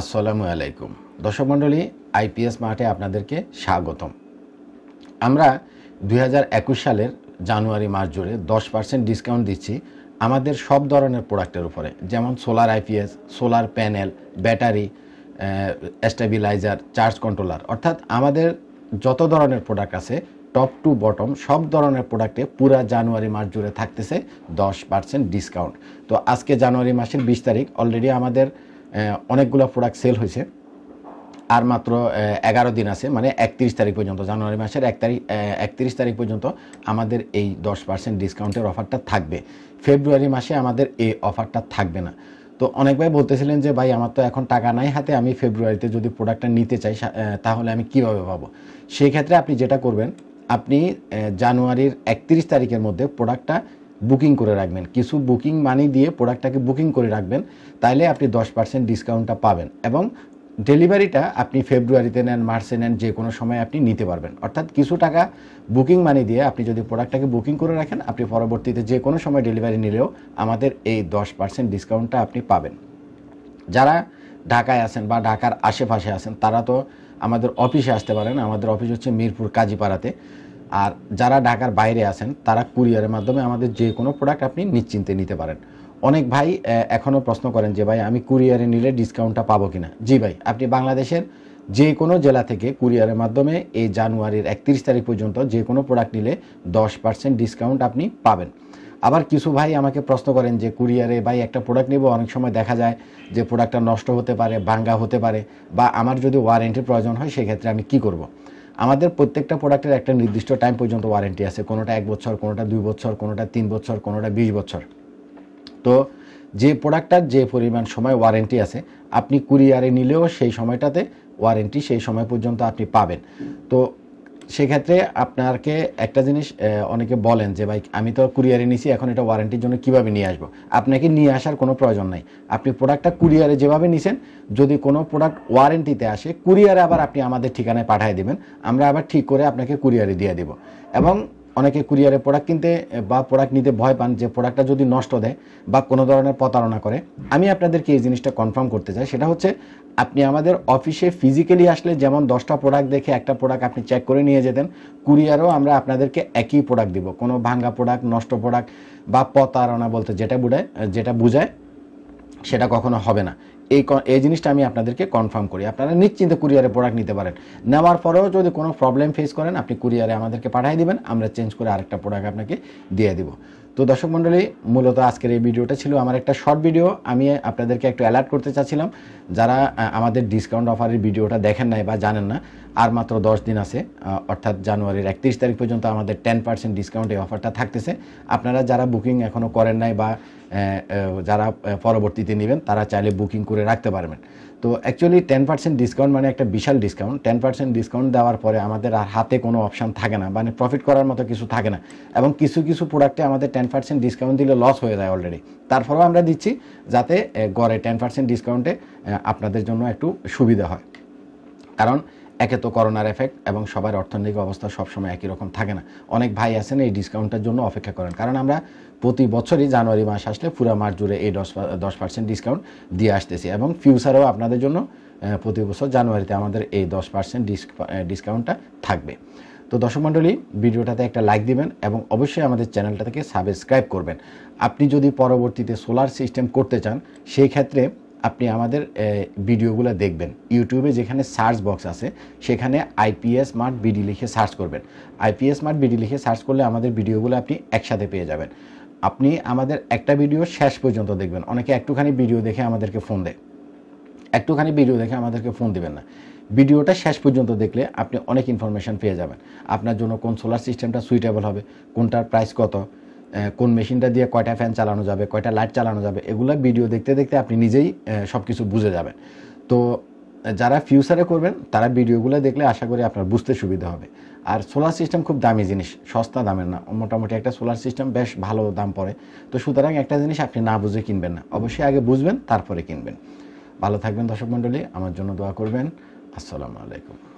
আসসালামু আলাইকুম দর্শক মণ্ডলী আইপিএস মাঠে আপনাদেরকে স্বাগতম আমরা দুই সালের জানুয়ারি মাস জুড়ে দশ পার্সেন্ট ডিসকাউন্ট দিচ্ছি আমাদের সব ধরনের প্রোডাক্টের উপরে যেমন solar IPS solar panel battery stabiliser charge controller অর্থাৎ আমাদের যত ধরনের প্রোডাক্ট আছে টপ টু বটম সব ধরনের প্রোডাক্টে পুরা জানুয়ারি মাস জুড়ে থাকতেছে দশ পার্সেন্ট ডিসকাউন্ট তো আজকে জানুয়ারি মাসের বিশ তারিখ অলরেডি আমাদের অনেকগুলো প্রোডাক্ট সেল হয়েছে আর মাত্র এগারো দিন আছে মানে একত্রিশ তারিখ পর্যন্ত জানুয়ারি মাসের এক তারিখ একত্রিশ তারিখ পর্যন্ত আমাদের এই দশ পার্সেন্ট ডিসকাউন্টের অফারটা থাকবে ফেব্রুয়ারি মাসে আমাদের এই অফারটা থাকবে না তো অনেক ভাই বলতেছিলেন যে ভাই আমার তো এখন টাকা নাই হাতে আমি ফেব্রুয়ারিতে যদি প্রোডাক্টটা নিতে চাই তাহলে আমি কিভাবে পাবো সেই ক্ষেত্রে আপনি যেটা করবেন আপনি জানুয়ারির একত্রিশ তারিখের মধ্যে প্রোডাক্টটা বুকিং করে রাখবেন কিছু বুকিং মানি দিয়ে প্রোডাক্টটাকে বুকিং করে রাখবেন তাইলে আপনি দশ পার্সেন্ট ডিসকাউন্টটা পাবেন এবং ডেলিভারিটা আপনি ফেব্রুয়ারিতে নেন মার্চে নেন যে কোনো সময় আপনি নিতে পারবেন অর্থাৎ কিছু টাকা বুকিং মানি দিয়ে আপনি যদি প্রোডাক্টটাকে বুকিং করে রাখেন আপনি পরবর্তীতে যে কোনো সময় ডেলিভারি নিলেও আমাদের এই দশ পার্সেন্ট ডিসকাউন্টটা আপনি পাবেন যারা ঢাকায় আছেন বা ঢাকার আশেপাশে আছেন তারা তো আমাদের অফিসে আসতে পারেন আমাদের অফিস হচ্ছে মিরপুর কাজীপাড়াতে আর যারা ঢাকার বাইরে আছেন তারা কুরিয়ারের মাধ্যমে আমাদের যে কোনো প্রোডাক্ট আপনি নিশ্চিন্তে নিতে পারেন অনেক ভাই এখনও প্রশ্ন করেন যে ভাই আমি কুরিয়ারে নিলে ডিসকাউন্টটা পাবো কি না জি ভাই আপনি বাংলাদেশের যে কোনো জেলা থেকে কুরিয়ারের মাধ্যমে এই জানুয়ারির একত্রিশ তারিখ পর্যন্ত যে কোনো প্রোডাক্ট নিলে দশ পার্সেন্ট ডিসকাউন্ট আপনি পাবেন আবার কিছু ভাই আমাকে প্রশ্ন করেন যে কুরিয়ারে ভাই একটা প্রোডাক্ট নেব অনেক সময় দেখা যায় যে প্রোডাক্টটা নষ্ট হতে পারে ভাঙ্গা হতে পারে বা আমার যদি ওয়ারেন্টির প্রয়োজন হয় সেক্ষেত্রে আমি কি করব। আমাদের প্রত্যেকটা প্রোডাক্টের একটা নির্দিষ্ট টাইম পর্যন্ত ওয়ারেন্টি আছে কোনোটা এক বছর কোনোটা দুই বছর কোনোটা তিন বছর কোনোটা বিশ বছর তো যে প্রোডাক্টটার যে পরিমাণ সময় ওয়ারেন্টি আছে আপনি কুরিয়ারে নিলেও সেই সময়টাতে ওয়ারেন্টি সেই সময় পর্যন্ত আপনি পাবেন তো সেক্ষেত্রে আপনাকে একটা জিনিস অনেকে বলেন যে ভাই আমি তো কুরিয়ারে নিছি এখন এটা ওয়ারেন্টির জন্য কিভাবে নিয়ে আসবো আপনাকে নিয়ে আসার কোনো প্রয়োজন নাই আপনি প্রোডাক্টটা কুরিয়ারে যেভাবে নিছেন যদি কোনো প্রোডাক্ট ওয়ারেন্টিতে আসে কুরিয়ারে আবার আপনি আমাদের ঠিকানায় পাঠিয়ে দেবেন আমরা আবার ঠিক করে আপনাকে কুরিয়ারে দিয়ে দেব এবং অনেকে কুরিয়ারে প্রোডাক্ট কিনতে বা প্রোডাক্ট নিতে ভয় পান যে প্রোডাক্টটা যদি নষ্ট দেয় বা কোনো ধরনের প্রতারণা করে আমি আপনাদেরকে এই জিনিসটা কনফার্ম করতে চাই সেটা হচ্ছে আপনি আমাদের অফিসে ফিজিক্যালি আসলে যেমন দশটা প্রোডাক্ট দেখে একটা প্রোডাক্ট আপনি চেক করে নিয়ে যেতেন কুরিয়ারও আমরা আপনাদেরকে একই প্রোডাক্ট দিব কোনো ভাঙ্গা প্রোডাক্ট নষ্ট প্রোডাক্ট বা প্রতারণা বলতে যেটা বুঝায় যেটা বুঝায় সেটা কখনো হবে না এই এই জিনিসটা আমি আপনাদেরকে কনফার্ম করি আপনারা নিশ্চিন্তে কুরিয়ারে প্রোডাক্ট নিতে পারেন নেওয়ার পরেও যদি কোনো প্রবলেম ফেস করেন আপনি কুরিয়ারে আমাদেরকে পাঠিয়ে দিবেন আমরা চেঞ্জ করে আরেকটা প্রোডাক্ট আপনাকে দিয়ে দিব তো দর্শক মণ্ডলী মূলত আজকের এই ভিডিওটা ছিল আমার একটা শর্ট ভিডিও আমি আপনাদেরকে একটু অ্যালার্ট করতে চাচ্ছিলাম যারা আমাদের ডিসকাউন্ট অফারের ভিডিওটা দেখেন নাই বা জানেন না আর মাত্র দশ দিন আছে অর্থাৎ জানুয়ারির একত্রিশ তারিখ পর্যন্ত আমাদের টেন পার্সেন্ট ডিসকাউন্ট এই অফারটা থাকতেছে আপনারা যারা বুকিং এখনও করেন নাই বা যারা পরবর্তীতে নেবেন তারা চাইলে বুকিং করে রাখতে পারবেন তো অ্যাকচুয়ালি টেন পার্সেন্ট ডিসকাউন্ট মানে একটা বিশাল ডিসকাউন্ট টেন পার্সেন্ট ডিসকাউন্ট দেওয়ার পরে আমাদের আর হাতে কোনো অপশান থাকে না মানে প্রফিট করার মতো কিছু থাকে না এবং কিছু কিছু প্রোডাক্টে আমাদের টেন পার্সেন্ট ডিসকাউন্ট দিলে লস হয়ে যায় অলরেডি তারপরেও আমরা দিচ্ছি যাতে গড়ে টেন পার্সেন্ট ডিসকাউন্টে আপনাদের জন্য একটু সুবিধা হয় কারণ একে তো করোনার এফেক্ট এবং সবার অর্থনৈতিক অবস্থা সবসময় একই রকম থাকে না অনেক ভাই আছেন এই ডিসকাউন্টের জন্য অপেক্ষা করেন কারণ আমরা প্রতি বছরই জানুয়ারি মাস আসলে পুরা মাস জুড়ে এই দশ দশ পার্সেন্ট ডিসকাউন্ট দিয়ে আসতেছি এবং ফিউচারেও আপনাদের জন্য প্রতি বছর জানুয়ারিতে আমাদের এই দশ পার্সেন্ট ডিসকাউন্টটা থাকবে তো দর্শক মণ্ডলী ভিডিওটাতে একটা লাইক দিবেন এবং অবশ্যই আমাদের চ্যানেলটা থেকে সাবস্ক্রাইব করবেন আপনি যদি পরবর্তীতে সোলার সিস্টেম করতে চান সেই ক্ষেত্রে আপনি আমাদের ভিডিওগুলো দেখবেন ইউটিউবে যেখানে সার্চ বক্স আছে সেখানে আইপিএস স্মার্ট বিডি লিখে সার্চ করবেন আইপিএস স্মার্ট বিডি লিখে সার্চ করলে আমাদের ভিডিওগুলো আপনি একসাথে পেয়ে যাবেন আপনি আমাদের একটা ভিডিও শেষ পর্যন্ত দেখবেন অনেকে একটুখানি ভিডিও দেখে আমাদেরকে ফোন দেয় একটুখানি ভিডিও দেখে আমাদেরকে ফোন দিবেন না ভিডিওটা শেষ পর্যন্ত দেখলে আপনি অনেক ইনফরমেশান পেয়ে যাবেন আপনার জন্য কোন সোলার সিস্টেমটা সুইটেবল হবে কোনটার প্রাইস কত কোন মেশিনটা দিয়ে কয়টা ফ্যান চালানো যাবে কয়টা লাইট চালানো যাবে এগুলো ভিডিও দেখতে দেখতে আপনি নিজেই সব কিছু বুঝে যাবেন তো যারা ফিউচারে করবেন তারা ভিডিওগুলো দেখলে আশা করি আপনার বুঝতে সুবিধা হবে আর সোলার সিস্টেম খুব দামি জিনিস সস্তা দামের না মোটামুটি একটা সোলার সিস্টেম বেশ ভালো দাম পড়ে তো সুতরাং একটা জিনিস আপনি না বুঝে কিনবেন না অবশ্যই আগে বুঝবেন তারপরে কিনবেন ভালো থাকবেন দর্শক মণ্ডলী আমার জন্য দোয়া করবেন আসসালামু আলাইকুম